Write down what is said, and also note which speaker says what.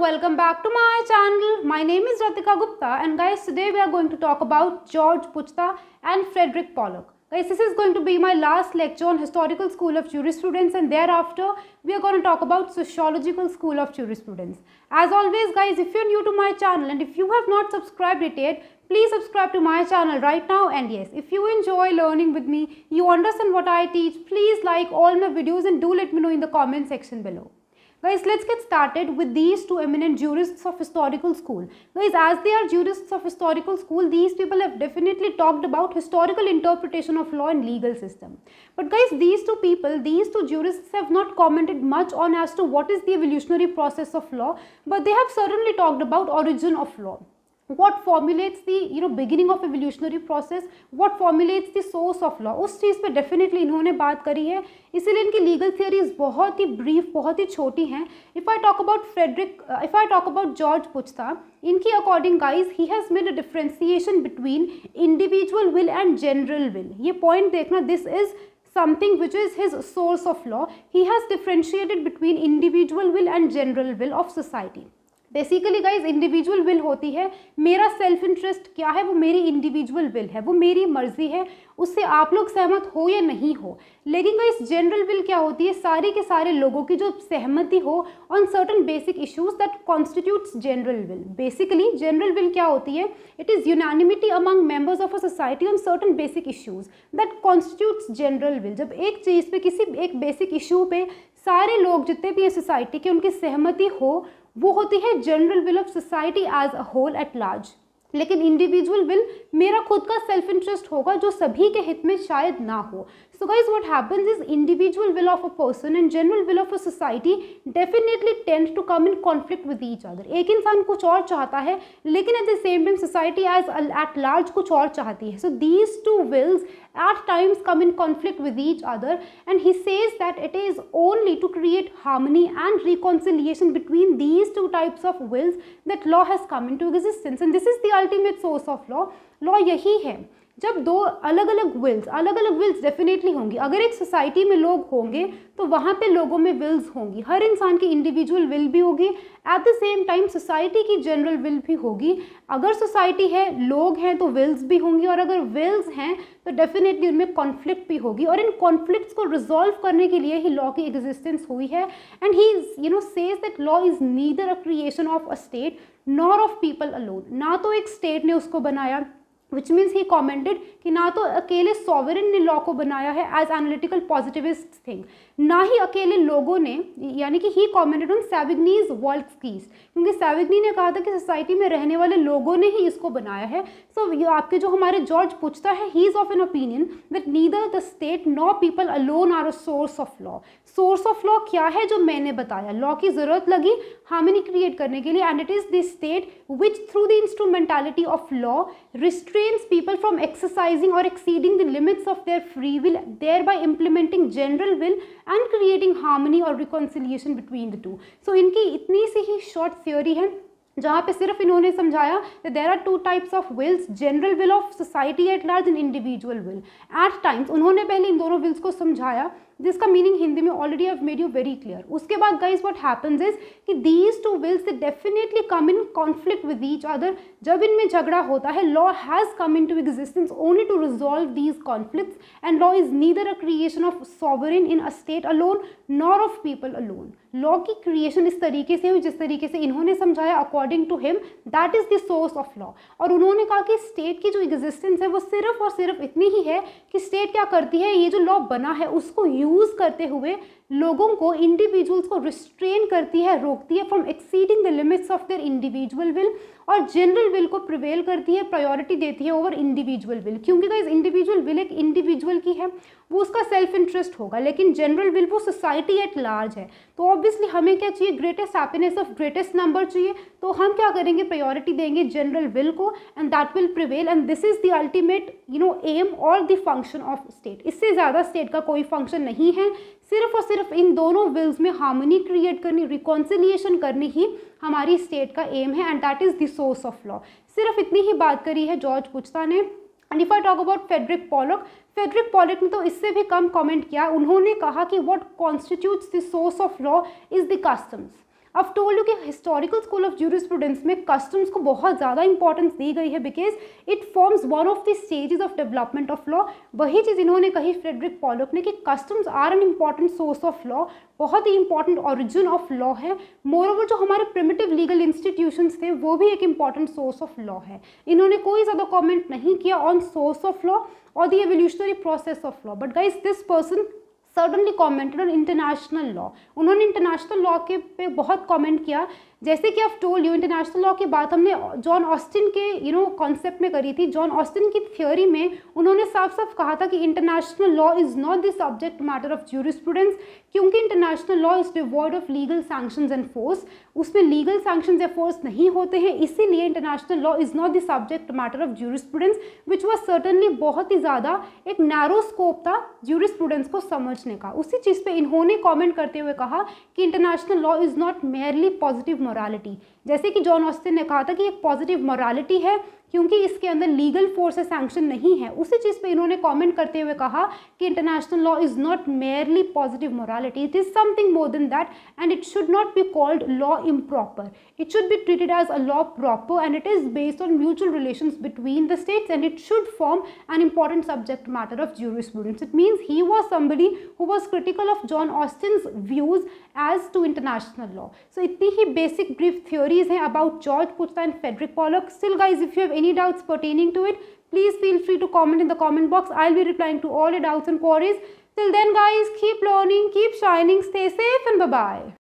Speaker 1: welcome back to my channel my name is Ratika Gupta and guys today we are going to talk about George Puchta and Frederick Pollock guys this is going to be my last lecture on historical school of jurisprudence and thereafter we are going to talk about sociological school of jurisprudence as always guys if you're new to my channel and if you have not subscribed it yet please subscribe to my channel right now and yes if you enjoy learning with me you understand what i teach please like all my videos and do let me know in the comment section below Guys, let's get started with these two eminent jurists of historical school. Guys, as they are jurists of historical school, these people have definitely talked about historical interpretation of law and legal system. But guys, these two people, these two jurists have not commented much on as to what is the evolutionary process of law, but they have certainly talked about origin of law. what formulates the you know beginning of evolutionary process what formulates the source of law उस चीज़ पे definitely इन्होंने बात करी है इसीलिए इनकी legal theories बहुत ही brief बहुत ही छोटी हैं if I talk about Frederick uh, if I talk about George Puchta इनकी according guys he has made a differentiation between individual will and general will ये point देखना this is something which is his source of law he has differentiated between individual will and general will of society basically guys individual will होती है मेरा self interest क्या है वो मेरी individual will है वो मेरी मर्जी है उससे आप लोग सहमत हो या नहीं हो लेकिन गाइज जनरल विल क्या होती है सारे के सारे लोगों की जो सहमति हो on certain basic issues that constitutes general will basically general will क्या होती है it is unanimity among members of a society on certain basic issues that constitutes general will जब एक चीज़ पे किसी एक बेसिक इशू पे सारे लोग जितने भी हैं सोसाइटी के उनकी सहमति हो वो होती है general will of society as a whole at large लेकिन इंडिविजुअल विल मेरा खुद का सेल्फ इंटरेस्ट होगा जो सभी के हित में शायद ना हो so guys what happens is individual will of a person and general will of a society definitely tend to come in conflict with each other एक इंसान कुछ और चाहता है लेकिन at the same time society as at large कुछ और चाहती है so these two wills at times come in conflict with each other and he says that it is only to create harmony and and between these two types of wills that law has come into existence and this is the ultimate source of law law यही है जब दो अलग अलग Wills अलग अलग Wills definitely होंगी अगर एक सोसाइटी में लोग होंगे तो वहाँ पे लोगों में विल्स होंगी हर इंसान की इंडिविजुअल विल भी होगी at the same time society की जनरल विल भी होगी अगर सोसाइटी है लोग हैं तो विल्स भी होंगी और अगर विल्स हैं तो डेफिनेटली उनमें कॉन्फ्लिक्ट भी होगी और इन कॉन्फ्लिक्ट्स को रिजॉल्व करने के लिए ही लॉ की एग्जिस्टेंस हुई है and he you know says that law is neither a creation of a state nor of people alone ना तो एक स्टेट ने उसको बनाया विच मीन्स ही कॉमेंटेड कि ना तो अकेले सॉवरन ने लॉ को बनाया है एज एनालिटिकल पॉजिटिविस्ट थिंग ना ही अकेले लोगों ने यानी कि ही कॉमेंटेड ऑन सेविग्नीज वर्ल्ड कीज क्योंकि सेविग्नी ने कहा था कि सोसाइटी में रहने वाले लोगों ने ही इसको बनाया है सो so, आपके जो हमारे जॉर्ज पूछता है he is of an opinion that neither the state nor people alone are a source of law source of law क्या है जो मैंने बताया लॉ की ज़रूरत लगी हार्मनी क्रिएट करने के लिए and it is the state which through the instrumentality of law restrict restrains people from exercising or exceeding the limits of their free will, thereby implementing general will and creating harmony or reconciliation between the two. So इनकी इतनी सी ही short theory है जहाँ पे सिर्फ इन्होंने समझाया there are two types of wills general will of society at large and individual will at times उन्होंने पहले इन दोनों विल्स को समझाया जिसका मीनिंग हिंदी में already I made you very clear उसके बाद गाइज वॉट हैपन्स इज कि these two wills they definitely come in conflict with each other जब इनमें झगड़ा होता है law has come into existence only to resolve these conflict and law is neither a creation of sovereign in a state alone nor of people alone law की creation इस तरीके से हुई जिस तरीके से इन्होंने समझाया according to him that is the source of law और उन्होंने कहा कि स्टेट की जो एग्जिस्टेंस है वो सिर्फ और सिर्फ इतनी ही है कि स्टेट क्या करती है ये जो लॉ बना है उसको यू यूज़ करते हुए लोगों को इंडिविजुअल्स को रिस्ट्रेन करती है रोकती है from exceeding the limits of their individual will और जनरल विल को प्रिवेल करती है प्रायोरिटी देती है ओवर इंडिविजुअल विल क्योंकि गाइज इंडिविजुअल विल एक इंडिविजुअल की है वो उसका सेल्फ इंटरेस्ट होगा लेकिन जनरल विल वो सोसाइटी एट लार्ज है तो ऑब्वियसली हमें क्या चाहिए greatest happiness of greatest number चाहिए तो हम क्या करेंगे प्रायोरिटी देंगे जनरल विल को and that will prevail and this is the ultimate you know aim और द फंक्शन ऑफ स्टेट इससे ज़्यादा स्टेट का कोई फंक्शन नहीं है सिर्फ और सिर्फ इन दोनों विल्स में हार्मनी क्रिएट करनी रिकॉन्सिलिएशन करनी ही हमारी स्टेट का एम है and that is the source of law सिर्फ इतनी ही बात करी है जॉर्ज पुचता ने and if I talk about Frederick Pollock Frederick Pollock ने तो इससे भी कम कमेंट किया उन्होंने कहा कि what constitutes the source of law is the customs अब टोल यू कि हिस्टोरिकल स्कूल ऑफ जूरिस्प्रूडेंस में कस्टम्स को बहुत ज़्यादा इंपॉर्टेंस दी गई है because it forms one of the stages of development of law वही चीज़ इन्होंने कही फ्रेडरिक पॉलोक ने कि customs are an important source of law बहुत ही इंपॉर्टेंट ऑरिजिन ऑफ लॉ है मोर ओवर जो हमारे प्रिमिटिव लीगल इंस्टीट्यूशन थे वो भी एक इंपॉर्टेंट सोर्स ऑफ लॉ है इन्होंने कोई ज़्यादा कॉमेंट नहीं किया ऑन सोर्स ऑफ लॉ और the evolutionary process of law but guys this person suddenly commented on international law उन्होंने इंटरनेशनल लॉ के पे बहुत कॉमेंट किया जैसे कि आप टोल यू इंटरनेशनल लॉ की बात हमने जॉन ऑस्टिन के यू नो कॉन्सेप्ट में करी थी जॉन ऑस्टिन की थ्योरी में उन्होंने साफ साफ कहा था कि international law is not the subject matter of jurisprudence क्योंकि international law is devoid of legal sanction and force उसमें लीगल सैक्शन या फोर्स नहीं होते हैं इसीलिए international law is not the subject matter of jurisprudence which was certainly बहुत ही ज़्यादा एक नैरो स्कोप था जूरिस्प्रूडेंस को समझने का उसी चीज़ पर इन्होंने कॉमेंट करते हुए कहा कि international law is not merely positive morality जैसे कि जॉन ऑस्टिन ने कहा था कि एक पॉजिटिव मोरालिटी है क्योंकि इसके अंदर लीगल फोर्स से सैंक्शन नहीं है उसी चीज़ पे इन्होंने कमेंट करते हुए कहा कि international law is not merely positive morality it is something more than that and it should not be called law improper it should be treated as a law proper and it is based on mutual relation between the states and it should form an important subject matter of jurisprudence students it means he was somebody who was critical of John views views as to international law so इतनी ही basic brief hain हैं about George and and Frederick still still guys if you any doubts pertaining to it, please feel free to comment in the comment box. I'll be replying to all your doubts and queries. Till then guys, keep learning, keep shining, stay safe and bye-bye.